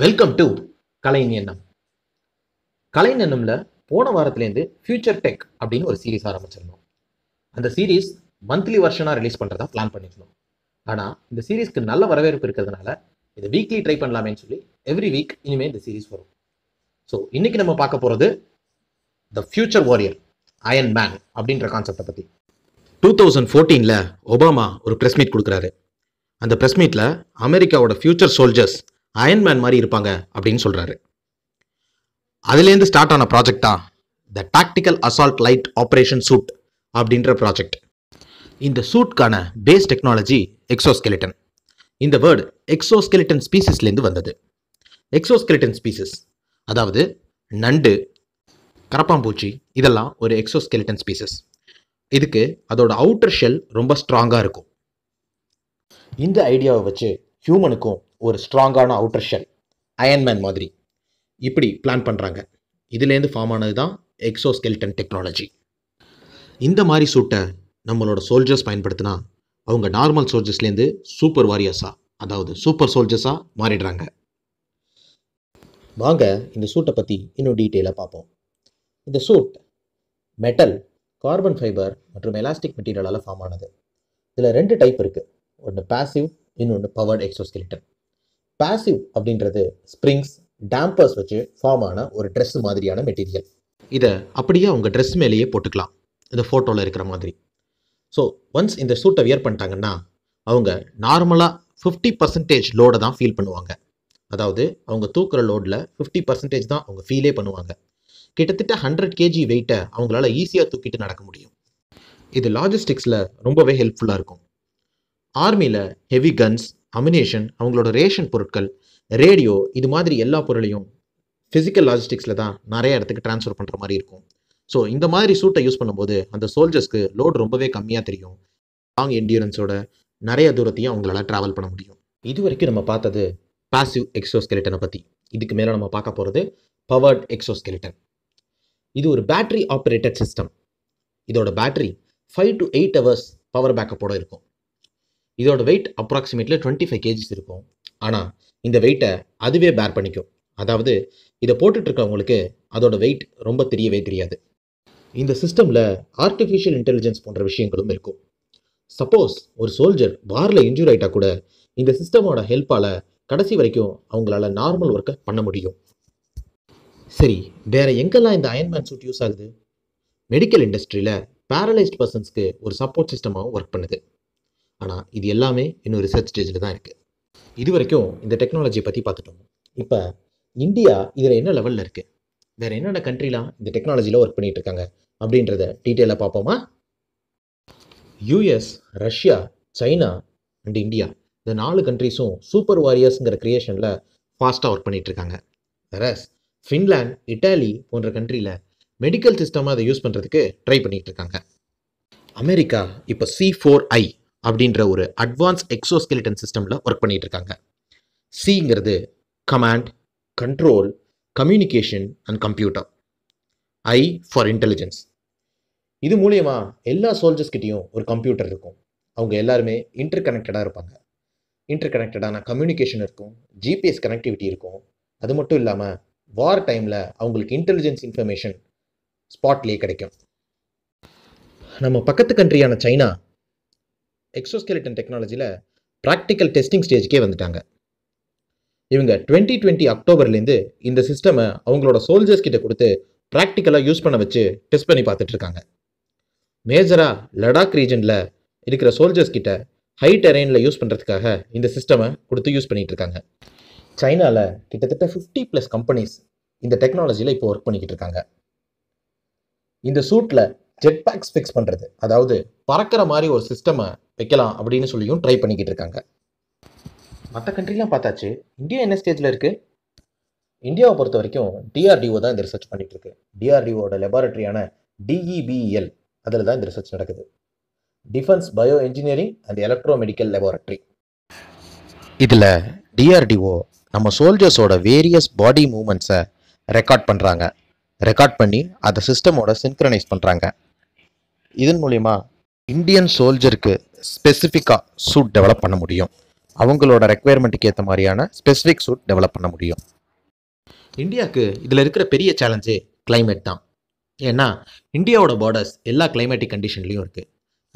welcome to கலைன் எண்ணம் கலைன் எண்ணம்ல போன வாரத்துலேருந்து future tech அப்படின்னு ஒரு சீரீஸ் ஆரம்பிச்சிருந்தோம் அந்த சீரீஸ் மந்த்லி வருஷனாக ரிலீஸ் பண்ணுறதா பிளான் பண்ணியிருந்தோம் ஆனால் இந்த சீரீஸ்க்கு நல்ல வரவேற்பு இருக்கிறதுனால இதை வீக்லி ட்ரை பண்ணலாமேன்னு சொல்லி எவ்ரி வீக் இனிமேல் இந்த சீரீஸ் வரும் ஸோ இன்னைக்கு நம்ம பார்க்க போகிறது the future warrior iron man அப்படின்ற கான்செப்டை பற்றி டூ தௌசண்ட் ஃபோர்டீனில் ஒபாமா ஒரு ப்ரெஸ் மீட் கொடுக்குறாரு அந்த ப்ரெஸ் மீட்டில் அமெரிக்காவோட ஃபியூச்சர் சோல்ஜர்ஸ் அயன்மேன் மாதிரி இருப்பாங்க அப்படின்னு சொல்கிறாரு அதுலேருந்து ஸ்டார்ட் ஆன ப்ராஜெக்டா the tactical assault light operation suit அப்படின்ற ப்ராஜெக்ட் இந்த சூட்கான பேஸ் டெக்னாலஜி எக்ஸோஸ்கெலிட்டன் இந்த வேர்டு எக்ஸோஸ்கெலிட்டன் ஸ்பீசிஸ்லேருந்து வந்தது எக்ஸோஸ்கெலிட்டன் ஸ்பீசிஸ் அதாவது நண்டு கரப்பாம்பூச்சி இதெல்லாம் ஒரு எக்ஸோஸ்கெலிட்டன் ஸ்பீசிஸ் இதுக்கு அதோட அவுட்டர் ஷெல் ரொம்ப ஸ்ட்ராங்காக இருக்கும் இந்த ஐடியாவை வச்சு ஹியூமனுக்கும் ஒரு ஸ்ட்ராங்கான அவுட்டர் ஷெல் அயன்மேன் மாதிரி இப்படி பிளான் பண்ணுறாங்க இதுலேருந்து ஃபார்ம் ஆனது தான் எக்ஸோஸ்கெல்டன் டெக்னாலஜி இந்த மாதிரி சூட்டை நம்மளோட சோல்ஜர்ஸ் பயன்படுத்தினா அவங்க நார்மல் சோல்ஜர்ஸ்லேருந்து சூப்பர் வாரியர்ஸாக அதாவது சூப்பர் சோல்ஜர்ஸாக மாறிடுறாங்க வாங்க இந்த சூட்டை பற்றி இன்னும் டீட்டெயிலாக பார்ப்போம் இந்த சூட் மெட்டல் கார்பன் ஃபைபர் மற்றும் எலாஸ்டிக் மெட்டீரியலால் ஃபார்ம் ஆனது இதில் ரெண்டு டைப் இருக்குது ஒன்று பேசிவ் இன்னொன்று பவர்டு எக்ஸோஸ்கெலிட்டன் பேசிவ் அப்படின்றது ஸ்ப்ரிங்ஸ் டேம்பர்ஸ் வச்சு ஃபார்ம் ஆன ஒரு ட்ரெஸ் மாதிரியான மெட்டீரியல் இதை அப்படியே அவங்க ட்ரெஸ் மேலேயே போட்டுக்கலாம் இந்த ஃபோட்டோவில் இருக்கிற மாதிரி ஸோ ஒன்ஸ் இந்த சூட்டை வியர் பண்ணிட்டாங்கன்னா அவங்க நார்மலாக ஃபிஃப்டி பர்சன்டேஜ் லோடை தான் ஃபீல் பண்ணுவாங்க அதாவது அவங்க தூக்குற லோடில் ஃபிஃப்டி பர்சன்டேஜ் தான் அவங்க ஃபீலே பண்ணுவாங்க கிட்டத்தட்ட ஹண்ட்ரட் கேஜி வெயிட்டை அவங்களால ஈஸியாக தூக்கிட்டு நடக்க முடியும் இது லாஜிஸ்டிக்ஸில் ரொம்பவே ஹெல்ப்ஃபுல்லாக இருக்கும் ஆர்மியில் ஹெவி கன்ஸ் அமினேஷன் அவங்களோட ரேஷன் பொருட்கள் ரேடியோ இது மாதிரி எல்லா பொருளையும் ஃபிசிக்கல் லாஜிஸ்டிக்ஸில் தான் நிறைய இடத்துக்கு டிரான்ஸ்ஃபர் பண்ணுற மாதிரி இருக்கும் ஸோ இந்த மாதிரி சூட்டை யூஸ் பண்ணும்போது அந்த சோல்ஜர்ஸ்க்கு லோட் ரொம்பவே கம்மியாக தெரியும் லாங் என்டியூரன்ஸோட நிறைய தூரத்தையும் அவங்களால ட்ராவல் பண்ண முடியும் இது வரைக்கும் நம்ம பார்த்தது பாசிவ் எக்ஸோஸ்கெலிட்டனை பற்றி இதுக்கு மேலே நம்ம பார்க்க போகிறது பவர்ட் எக்ஸோஸ்கெலிட்டன் இது ஒரு பேட்ரி ஆப்ரேட்டட் சிஸ்டம் இதோட battery five to eight hours power பேக்கப்போட இருக்கும் இதோட weight approximately twenty five KGs இருக்கும் ஆனால் இந்த வெயிட்டை அதுவே பேர் பண்ணிக்கும் அதாவது இதை போட்டுட்ருக்கவங்களுக்கு அதோட வெயிட் ரொம்ப தெரியவே தெரியாது இந்த சிஸ்டமில் ஆர்டிஃபிஷியல் இன்டெலிஜென்ஸ் போன்ற விஷயங்களும் இருக்கும் சப்போஸ் ஒரு சோல்ஜர் வாரில் இன்ஜூர் ஆகிட்டா கூட இந்த சிஸ்டமோட ஹெல்ப்பால் கடைசி வரைக்கும் அவங்களால நார்மல் ஒர்க்கை பண்ண முடியும் சரி வேறு எங்கெல்லாம் இந்த அயன்மேன் சூட் யூஸ் ஆகுது மெடிக்கல் இண்டஸ்ட்ரியில் பேரலைஸ்ட் பர்சன்ஸ்க்கு ஒரு சப்போர்ட் சிஸ்டமாகவும் ஒர்க் பண்ணுது ஆனால் இது எல்லாமே இன்னும் ரிசர்ச் ஸ்டேஜில் தான் இருக்குது இது வரைக்கும் இந்த டெக்னாலஜியை பற்றி பார்த்துட்டோம் இப்போ இந்தியா இதில் என்ன லெவலில் இருக்குது வேறு என்னென்ன கண்ட்ரிலாம் இந்த டெக்னாலஜியில் ஒர்க் பண்ணிகிட்டு இருக்காங்க அப்படின்றத டீட்டெயிலாக பார்ப்போமா US Russia China and India இந்த நாலு கண்ட்ரிஸும் சூப்பர் வாரியர்ஸுங்கிற க்ரியேஷனில் ஃபாஸ்ட்டாக ஒர்க் பண்ணிகிட்ருக்காங்க ரஸ் ஃபின்லாண்ட் இட்டாலி போன்ற கண்ட்ரியில் மெடிக்கல் சிஸ்டமாக அதை யூஸ் பண்ணுறதுக்கு ட்ரை பண்ணிகிட்டு இருக்காங்க அமெரிக்கா இப்போ சி ஃபோர் ஐ அப்படின்ற ஒரு அட்வான்ஸ் எக்ஸோஸ்கெலிட்டன் சிஸ்டமில் ஒர்க் பண்ணிகிட்டு இருக்காங்க சிங்கிறது command control communication and computer I for intelligence இது மூலயமா எல்லா சோல்ஜர்ஸ்கிட்டையும் ஒரு கம்ப்யூட்டர் இருக்கும் அவங்க எல்லாருமே இன்டர் கனெக்டடாக இருப்பாங்க இன்டர் கனெக்டடான கம்யூனிகேஷன் இருக்கும் ஜிபிஎஸ் கனெக்டிவிட்டி இருக்கும் அது மட்டும் இல்லாமல் வார் டைமில் அவங்களுக்கு இன்டெலிஜென்ஸ் இன்ஃபர்மேஷன் ஸ்பாட்லேயே கிடைக்கும் நம்ம பக்கத்து கண்ட்ரியான சைனா எக்ஸோஸ்கெலிட்டன் டெக்னாலஜியில் ப்ராக்டிக்கல் டெஸ்டிங் ஸ்டேஜ்க்கே வந்துட்டாங்க இவங்க டுவெண்ட்டி டுவெண்ட்டி அக்டோபர்லேருந்து இந்த சிஸ்டமை அவங்களோட சோல்ஜர்ஸ் கிட்ட கொடுத்து ப்ராக்டிக்கலாக யூஸ் பண்ண வச்சு டெஸ்ட் பண்ணி பார்த்துட்டு இருக்காங்க மேஜராக லடாக் ரீஜனில் இருக்கிற சோல்ஜர்ஸ் கிட்ட ஹை டெரெயினில் யூஸ் பண்ணுறதுக்காக இந்த சிஸ்டமை கொடுத்து யூஸ் பண்ணிகிட்டு இருக்காங்க சைனாவில் கிட்டத்தட்ட ஃபிஃப்டி ப்ளஸ் கம்பெனிஸ் இந்த டெக்னாலஜியில் இப்போ ஒர்க் பண்ணிக்கிட்டு இருக்காங்க இந்த சூட்டில் ஜெட் பேக்ஸ் ஃபிக்ஸ் பண்ணுறது அதாவது பறக்கிற மாதிரி ஒரு சிஸ்டமை வைக்கலாம் அப்படின்னு சொல்லியும் ட்ரை பண்ணிக்கிட்டு இருக்காங்க மற்ற கண்ட்ரிலாம் பார்த்தாச்சு இந்தியா என்ன ஸ்டேஜில் இருக்குது இந்தியாவை பொறுத்த வரைக்கும் டிஆர்டிஓ தான் இந்த ரிசர்ச் பண்ணிகிட்டு இருக்கு டிஆர்டிஓட லெபார்டரியான டிஇபிஎல் அதில் தான் இந்த ரிசர்ச் நடக்குது defence bio engineering and electro medical laboratory இதில் டிஆர்டிஓ நம்ம சோல்ஜர்ஸோட வேரியஸ் பாடி மூமெண்ட்ஸை ரெக்கார்ட் பண்ணுறாங்க ரெக்கார்ட் பண்ணி அதை சிஸ்டமோட சின்க்ரனைஸ் பண்ணுறாங்க இதன் மூலிமா இந்தியன் சோல்ஜருக்கு ஸ்பெசிஃபிக்காக சூட் டெவலப் பண்ண முடியும் அவங்களோட ரெக்குயர்மெண்ட்டுக்கு ஏற்ற மாதிரியான ஸ்பெசிஃபிக் சூட் டெவலப் பண்ண முடியும் இந்தியாவுக்கு இதில் இருக்கிற பெரிய சேலஞ்சே கிளைமேட் தான் ஏன்னா இந்தியாவோட பார்டர்ஸ் எல்லா கிளைமேட்டிக் கண்டிஷன்லேயும் இருக்குது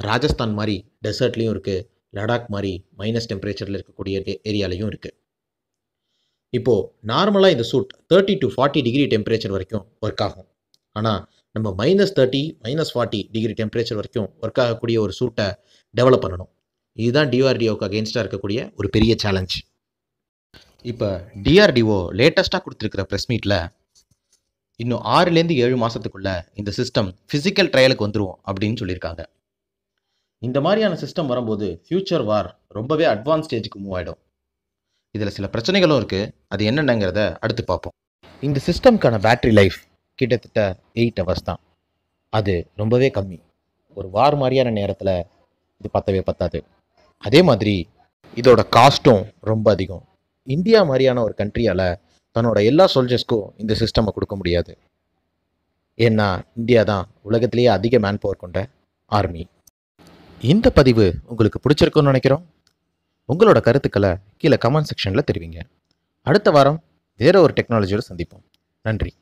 ராஜஸ்தான் மாதிரி டெசர்ட்லேயும் இருக்குது லடாக் மாதிரி மைனஸ் டெம்பரேச்சரில் இருக்கக்கூடிய ஏரியாலையும் இருக்குது இப்போது நார்மலாக இந்த suit thirty to forty degree temperature வரைக்கும் ஒர்க் ஆகும் ஆனால் நம்ம minus thirty minus forty degree temperature வரைக்கும் ஒர்க் ஆகக்கூடிய ஒரு சூட்டை டெவலப் பண்ணணும் இதுதான் டிஆர்டிஓக்கு அகேன்ஸ்டாக இருக்கக்கூடிய ஒரு பெரிய சேலஞ்ச் இப்போ டிஆர்டிஓ லேட்டஸ்ட்டாக கொடுத்துருக்கிற ப்ரெஸ் மீட்டில் இன்னும் ஆறுலேருந்து ஏழு மாதத்துக்குள்ளே இந்த சிஸ்டம் ஃபிசிக்கல் ட்ரையலுக்கு வந்துடும் அப்படின்னு சொல்லியிருக்காங்க இந்த மாதிரியான சிஸ்டம் வரும்போது ஃப்யூச்சர் வார் ரொம்பவே அட்வான்ஸ் ஸ்டேஜுக்கு மூவ் ஆகிடும் இதில் சில பிரச்சனைகளும் இருக்குது அது என்னென்னங்கிறத அடுத்து பார்ப்போம் இந்த சிஸ்டம்க்கான பேட்ரி லைஃப் கிட்டத்தட்ட எயிட் ஹவர்ஸ் தான் அது ரொம்பவே கம்மி ஒரு வார் மாதிரியான நேரத்தில் இது பத்தவே பத்தாது அதே மாதிரி இதோட காஸ்ட்டும் ரொம்ப அதிகம் இந்தியா மாதிரியான ஒரு கண்ட்ரியால் தன்னோட எல்லா சோல்ஜர்ஸ்க்கும் இந்த சிஸ்டமை கொடுக்க முடியாது ஏன்னா இந்தியா தான் உலகத்திலேயே அதிக மேன் பவர் கொண்ட ஆர்மி இந்த பதிவு உங்களுக்கு பிடிச்சிருக்குன்னு நினைக்கிறோம் உங்களோட கருத்துக்களை கீழே கமெண்ட் செக்ஷனில் தெரிவிங்க அடுத்த வாரம் வேற ஒரு டெக்னாலஜியோடு சந்திப்போம் நன்றி